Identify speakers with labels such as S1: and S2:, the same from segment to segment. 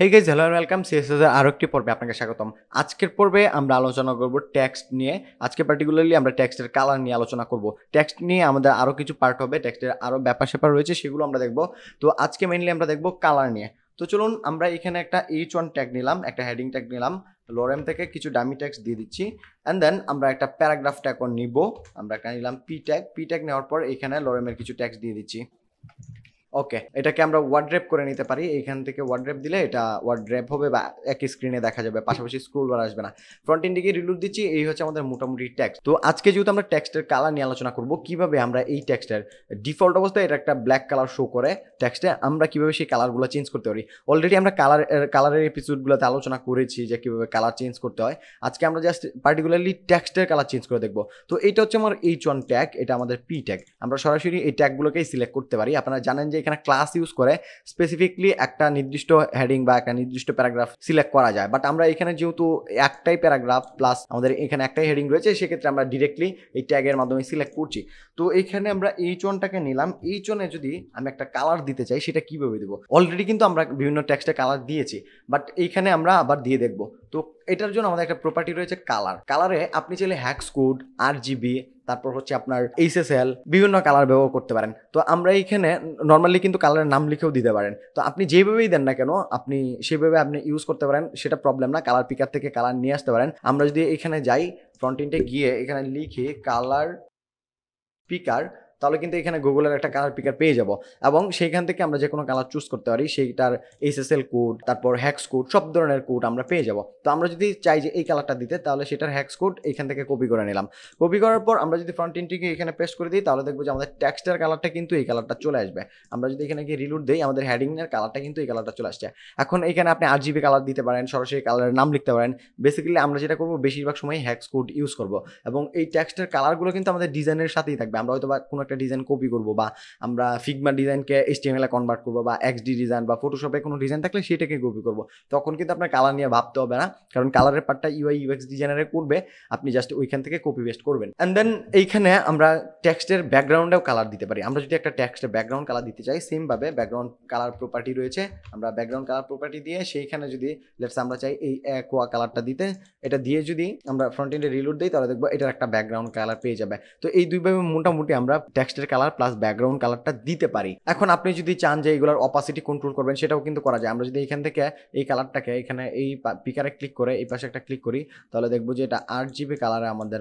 S1: হে guys hello welcome সিএসএসের আরও একটি পর্বে আপনাকে স্বাগতম আজকের পর্বে আমরা আলোচনা করব টেক্সট নিয়ে আজকে পার্টিকুলারলি আমরা টেক্সটের কালার নিয়ে আলোচনা করব টেক্সট নিয়ে আমাদের আরও কিছু পার্ট হবে টেক্সটের আরও ব্যাপার স্যাপার রয়েছে সেগুলো আমরা দেখব তো আজকে মেনলি আমরা দেখব কালার নিয়ে তো চলুন আমরা এখানে একটা এইচ ওয়ান ট্যাগ নিলাম একটা হেডিং ট্যাগ নিলাম লোরেম থেকে কিছু ডামি ট্যাক্স দিয়ে দিচ্ছি অ্যান্ড দেন আমরা একটা প্যারাগ্রাফ ট্যাগও নিব আমরা একটা নিলাম পি ট্যাগ পি ট্যাগ নেওয়ার পর এখানে লোরেমের কিছু ট্যাক্স দিয়ে দিচ্ছি ওকে এটাকে আমরা ওয়ার্ড্রেপ করে নিতে পারি এইখান থেকে ওয়ার্ড্রেপ দিলে এটা ওয়ার্ড্রেপ হবে বা একই স্ক্রিনে দেখা যাবে পাশাপাশি স্ক্রোল বার আসবে না ফ্রন্ট ইন্ডিকে রিলুট দিচ্ছি এই হচ্ছে আমাদের মোটামুটি ট্যাক্স তো আজকে যেহেতু আমরা ট্যাক্সটের কালার নিয়ে আলোচনা করব কিভাবে আমরা এই টেক্সটের ডিফল্ট অবস্থায় এটা একটা ব্ল্যাক কালার শো করে ট্যাক্সটে আমরা কিভাবে সেই কালারগুলো চেঞ্জ করতে পারি অলরেডি আমরা কালার কালারের এপিসোডগুলোতে আলোচনা করেছি যে কিভাবে কালার চেঞ্জ করতে হয় আজকে আমরা জাস্ট পার্টিকুলারলি টেক্সটের কালার চেঞ্জ করে দেখবো তো এটা হচ্ছে আমার এইচ ওয়ান ট্যাগ এটা আমাদের পি ট্যাগ আমরা সরাসরি এই ট্যাগগুলোকেই সিলেক্ট করতে পারি আপনারা জানেন যে এখানে ক্লাস ইউজ করে স্পেসিফিকলি একটা নির্দিষ্ট হেডিং বা একটা নির্দিষ্ট প্যারাগ্রাফ সিলেক্ট করা যায় বাট আমরা এখানে যেহেতু একটাই প্যারাগ্রাফ প্লাস আমাদের এখানে একটাই হেডিং রয়েছে সেক্ষেত্রে আমরা ডিরেক্টলি এই ট্যাগের মাধ্যমে সিলেক্ট করছি তো এখানে আমরা এই চনটাকে নিলাম এইচ চনে যদি আমি একটা কালার দিতে চাই সেটা কীভাবে দেবো অলরেডি কিন্তু আমরা বিভিন্ন টেক্সটে কালার দিয়েছি বাট এইখানে আমরা আবার দিয়ে দেখবো তো এটার জন্য আমাদের একটা প্রপার্টি রয়েছে কালার কালারে আপনি চাইলে হ্যাক্স কোড আর জিবি তারপর হচ্ছে আপনার এইচএসএল বিভিন্ন কালার ব্যবহার করতে পারেন তো আমরা এইখানে নর্মালি কিন্তু কালারের নাম লিখেও দিতে পারেন তো আপনি যেভাবেই দেন না কেন আপনি সেভাবে আপনি ইউজ করতে পারেন সেটা প্রবলেম না কালার পিকার থেকে কালার নিয়ে আসতে পারেন আমরা যদি এখানে যাই ফ্রন্টিনটে গিয়ে এখানে লিখি কালার পিকার তাহলে কিন্তু এখানে গুগলের একটা কালার পিকার পেয়ে যাব এবং সেইখান থেকে আমরা যে কোনো কালার চুজ করতে পারি সেইটার এইচএসএল কোড তারপর হ্যাক্স কোড সব ধরনের কোড আমরা পেয়ে যাব তো আমরা যদি চাই যে এই কালারটা দিতে তাহলে সেটার হ্যাক্স কোড এইখান থেকে কপি করে নিলাম কপি করার পর আমরা যদি ফ্রন্ট এন্ট্রিকে এখানে পেস্ট করে দিই তাহলে দেখবো যে আমাদের টেক্সটের কালারটা কিন্তু এই কালারটা চলে আসবে আমরা যদি এখানে গিয়ে রিলুট দিই আমাদের হ্যাডিংয়ের কালারটা কিন্তু এই কালারটা চলে আসছে এখন এখানে আপনি আর জিবি কালার দিতে পারেন সরাসরি কালারের নাম লিখতে পারেন বেসিক্যালি আমরা যেটা করবো বেশিরভাগ সময় হ্যাক্স কোড ইউজ করবো এবং এই টেক্সটের কালারগুলো কিন্তু আমাদের ডিজাইনের সাথেই থাকবে আমরা হয়তো বা কোনো একটা ডিজাইন কপি করব বা আমরা ফিগমা ডিজাইনকে এস এসটিএমএলে কনভার্ট করবো বা এক্সডি ডিজাইন বা ফটোশপে কোনো ডিজাইন থাকলে সেটাকে কপি করব তখন কিন্তু আপনার কালার নিয়ে ভাবতে হবে না কারণ কালারের পার্টটা ইউআই ইউএক্স ডিজাইনারে করবে আপনি জাস্ট ওইখান থেকে কপি পেস্ট করবেন অ্যান্ড দেন এইখানে আমরা টেক্সটের ব্যাকগ্রাউন্ডেও কালার দিতে পারি আমরা যদি একটা টেক্সটের ব্যাকগ্রাউন্ড কালার দিতে চাই সেমভাবে ব্যাকগ্রাউন্ড কালার প্রপার্টি রয়েছে আমরা ব্যাকগ্রাউন্ড কালার প্রপার্টি দিয়ে সেইখানে যদি লেটস আমরা চাই এই কোয়া কালারটা দিতে এটা দিয়ে যদি আমরা ফ্রন্ট এন্ডে রিলোড দিই তাহলে দেখবো এটার একটা ব্যাকগ্রাউন্ড কালার পেয়ে যাবে তো এই দুইভাবে মোটামুটি আমরা টেক্সটের কালার প্লাস ব্যাকগ্রাউন্ড কালারটা দিতে পারি এখন আপনি যদি চান যে এগুলোর অপাসিটি কন্ট্রোল করবেন সেটাও কিন্তু করা যায় আমরা যদি এখান থেকে এই কালারটাকে এখানে এই পিকারে ক্লিক করে এই পাশে একটা ক্লিক করি তাহলে দেখবো যে এটা আট জিবি কালারে আমাদের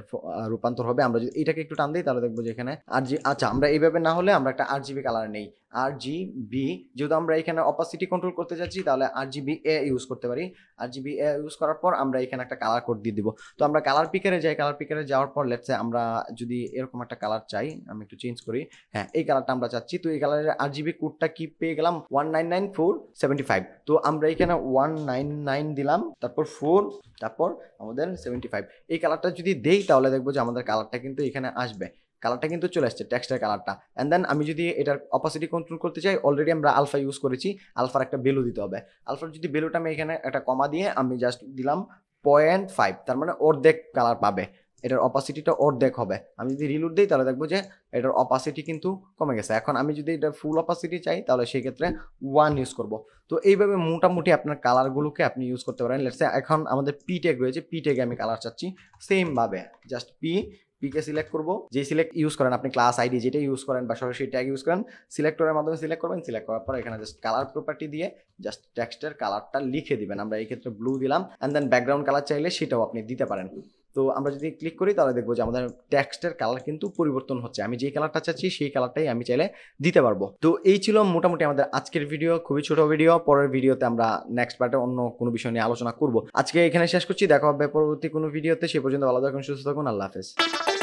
S1: রূপান্তর হবে আমরা যদি এটাকে একটু টান দিই তাহলে দেখবো যে এখানে আট জি আচ্ছা আমরা এইভাবে না হলে আমরা একটা আট জিবি কালার নেই আর জি বি যেহেতু আমরা এখানে অপাসিটি কন্ট্রোল করতে চাচ্ছি তাহলে আর জিবি এ ইউজ করতে পারি আর জিবি এ ইউজ করার পর আমরা এখানে একটা কালার কোড দিয়ে দিব তো আমরা কালার পিকারে যাই কালার পিকারে যাওয়ার পর লেটসে আমরা যদি এরকম একটা কালার চাই আমি একটু চেঞ্জ করি হ্যাঁ এই কালারটা আমরা চাচ্ছি তো এই কালারের আর জিবি কোডটা কি পেয়ে গেলাম one nine nine four seventy five তো আমরা এখানে ওয়ান নাইন নাইন দিলাম তারপর ফোর তারপর আমাদের সেভেন্টি ফাইভ এই কালারটা যদি দেই তাহলে দেখবো যে আমাদের কালারটা কিন্তু এখানে আসবে কালারটা কিন্তু চলে আসছে টেক্সটের কালারটা অ্যান্ড দেন আমি যদি এটার অপাসিটি কন্ট্রোল করতে চাই অলরেডি আমরা আলফা ইউজ করেছি আলফার একটা ভ্যালু দিতে হবে আলফার যদি ভ্যালুটা আমি এখানে একটা কমা দিয়ে আমি জাস্ট দিলাম পয়েন্ট ফাইভ তার মানে অর্ধেক কালার পাবে এটার অপাসিটিটা অর্ধেক হবে আমি যদি রিলুট দিই তাহলে দেখবো যে এটার অপাসিটি কিন্তু কমে গেছে এখন আমি যদি এটা ফুল অপাসিটি চাই তাহলে সেই ক্ষেত্রে ওয়ান ইউজ করব তো এইভাবে মোটামুটি আপনার কালারগুলোকে আপনি ইউজ করতে পারেন লেটসে এখন আমাদের পি ট্যাগ রয়েছে পি ট্যাগে আমি কালার চাচ্ছি সেমভাবে জাস্ট পি পিকে সিলেক্ট করব যে সিলেক্ট ইউজ করেন আপনি ক্লাস আইডি যেটা ইউজ করেন বা সরাসরি ট্যাগ ইউজ করেন সিলেক্টরের মাধ্যমে সিলেক্ট করবেন সিলেক্ট করার পর এখানে জাস্ট কালার প্রপার্টি দিয়ে জাস্ট টেক্সটের কালারটা লিখে দিবেন আমরা এই ক্ষেত্রে ব্লু দিলাম অ্যান্ড দেন ব্যাকগ্রাউন্ড কালার চাইলে সেটাও আপনি দিতে পারেন তো আমরা যদি ক্লিক করি তাহলে দেখবো যে আমাদের টেক্সটের কালার কিন্তু পরিবর্তন হচ্ছে আমি যে কালারটা চাচ্ছি সেই কালারটাই আমি চাইলে দিতে পারবো তো এই ছিল মোটামুটি আমাদের আজকের ভিডিও খুবই ছোট ভিডিও পরের ভিডিওতে আমরা নেক্সট পার্টে অন্য কোনো বিষয় নিয়ে আলোচনা করব আজকে এখানে শেষ করছি দেখা হবে পরবর্তী কোনো ভিডিওতে সে পর্যন্ত ভালো থাকুন সুস্থ থাকুন আল্লাহ হাফেজ